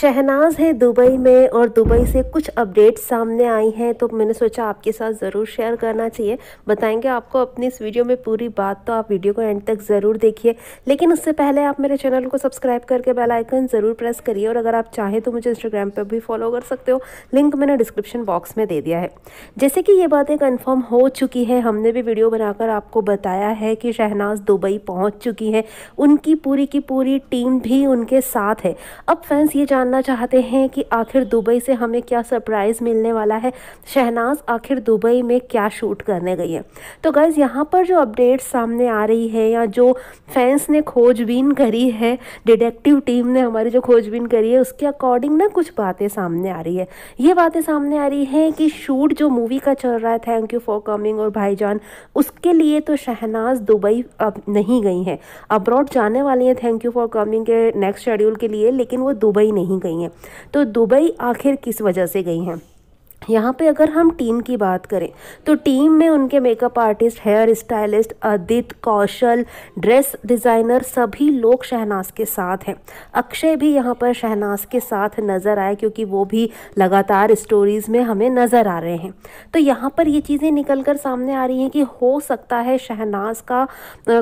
शहनाज है दुबई में और दुबई से कुछ अपडेट्स सामने आई हैं तो मैंने सोचा आपके साथ ज़रूर शेयर करना चाहिए बताएंगे आपको अपनी इस वीडियो में पूरी बात तो आप वीडियो को एंड तक ज़रूर देखिए लेकिन उससे पहले आप मेरे चैनल को सब्सक्राइब करके बेल आइकन ज़रूर प्रेस करिए और अगर आप चाहें तो मुझे इंस्टाग्राम पर भी फॉलो कर सकते हो लिंक मैंने डिस्क्रिप्शन बॉक्स में दे दिया है जैसे कि ये बातें कन्फर्म हो चुकी है हमने भी वीडियो बनाकर आपको बताया है कि शहनाज दुबई पहुँच चुकी हैं उनकी पूरी की पूरी टीम भी उनके साथ है अब फैंस ये जान जानना चाहते हैं कि आखिर दुबई से हमें क्या सरप्राइज़ मिलने वाला है शहनाज आखिर दुबई में क्या शूट करने गई है तो गाइज़ यहाँ पर जो अपडेट सामने आ रही है या जो फैंस ने खोजबीन करी है डिटेक्टिव टीम ने हमारी जो खोजबीन करी है उसके अकॉर्डिंग ना कुछ बातें सामने आ रही है ये बातें सामने आ रही हैं कि शूट जो मूवी का चल रहा है थैंक यू फॉर कमिंग और भाईजान उसके लिए तो शहनाज दुबई अब नहीं गई हैं अब्रॉड जाने वाली हैं थैंक यू फॉर कमिंग के नेक्स्ट शेड्यूल के लिए लेकिन वो दुबई नहीं नहीं गई हैं तो दुबई आखिर किस वजह से गई हैं यहाँ पे अगर हम टीम की बात करें तो टीम में उनके makeup artist hair stylist Adit Kaushal dress designer सभी लोग शहनाज के साथ हैं अक्षय भी यहाँ पर शहनाज के साथ नज़र आए क्योंकि वो भी लगातार स्टोरीज़ में हमें नज़र आ रहे हैं तो यहाँ पर ये चीज़ें निकल कर सामने आ रही हैं कि हो सकता है शहनाज का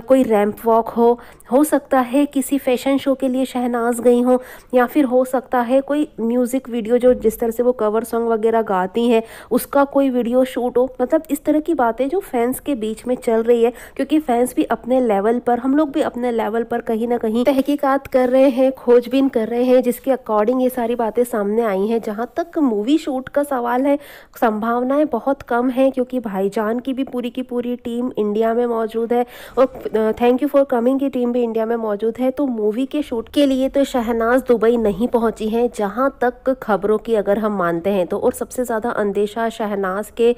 कोई रैम्प वॉक हो हो सकता है किसी फैशन शो के लिए शहनाज गई हो या फिर हो सकता है कोई म्यूज़िक वीडियो जो जिस तरह से वो कवर सॉन्ग वगैरह गाते करती हैं उसका कोई वीडियो शूट हो मतलब इस तरह की बातें जो फैंस के बीच में चल रही है क्योंकि फैंस भी अपने लेवल पर हम लोग भी अपने लेवल पर कहीं ना कहीं तहकीकात कर रहे हैं खोजबीन कर रहे हैं जिसके अकॉर्डिंग ये सारी बातें सामने आई हैं जहाँ तक मूवी शूट का सवाल है संभावनाएं बहुत कम है क्योंकि भाईजान की भी पूरी की पूरी टीम इंडिया में मौजूद है और थैंक यू फॉर कमिंग की टीम भी इंडिया में मौजूद है तो मूवी के शूट के लिए तो शहनाज दुबई नहीं पहुंची है जहां तक खबरों की अगर हम मानते हैं तो और सबसे ज़्यादा ज़्यादा अंदेशा शहनाज के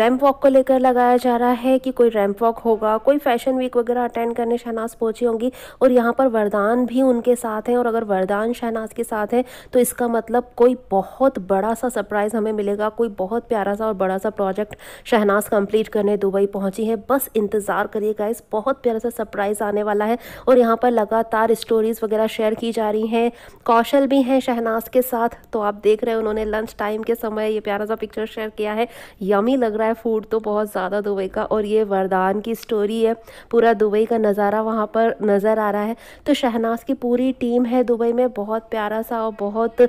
रैम्प वॉक को लेकर लगाया जा रहा है कि कोई रैम्प वॉक होगा कोई फैशन वीक वगैरह अटेंड करने शहनाज पहुंची होंगी और यहाँ पर वरदान भी उनके साथ हैं और अगर वरदान शहनाज के साथ हैं तो इसका मतलब कोई बहुत बड़ा सा सरप्राइज़ हमें मिलेगा कोई बहुत प्यारा सा और बड़ा सा प्रोजेक्ट शहनाज कंप्लीट करने दुबई पहुंची है बस इंतज़ार करिए गाइस बहुत प्यारा सा सरप्राइज़ आने वाला है और यहाँ पर लगातार स्टोरीज़ वगैरह शेयर की जा रही हैं कौशल भी हैं शहनाज के साथ तो आप देख रहे हैं उन्होंने लंच टाइम के समय है ये प्यारा सा पिक्चर शेयर किया है यमी लग रहा है फूड तो बहुत ज़्यादा दुबई का और ये वरदान की स्टोरी है पूरा दुबई का नज़ारा वहाँ पर नज़र आ रहा है तो शहनाज की पूरी टीम है दुबई में बहुत प्यारा सा और बहुत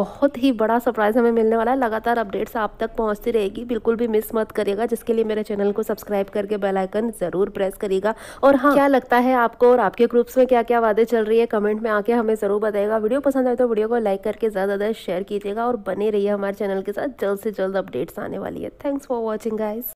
बहुत ही बड़ा सरप्राइज़ हमें मिलने वाला है लगातार अपडेट्स आप तक पहुँचती रहेगी बिल्कुल भी मिस मत करिएगा जिसके लिए मेरे चैनल को सब्सक्राइब करके बेलाइकन ज़रूर प्रेस करिएगा और हाँ क्या लगता है आपको और आपके ग्रुप्स में क्या क्या वादे चल रही है कमेंट में आके हमें ज़रूर बताएगा वीडियो पसंद आए तो वीडियो को लाइक करके ज़्यादा ज़्यादा शेयर कीजिएगा और बने रहिए हमारे चैनल के साथ जल्द से जल्द अपडेट्स आने वाली है थैंक्स फॉर वॉचिंग गाइज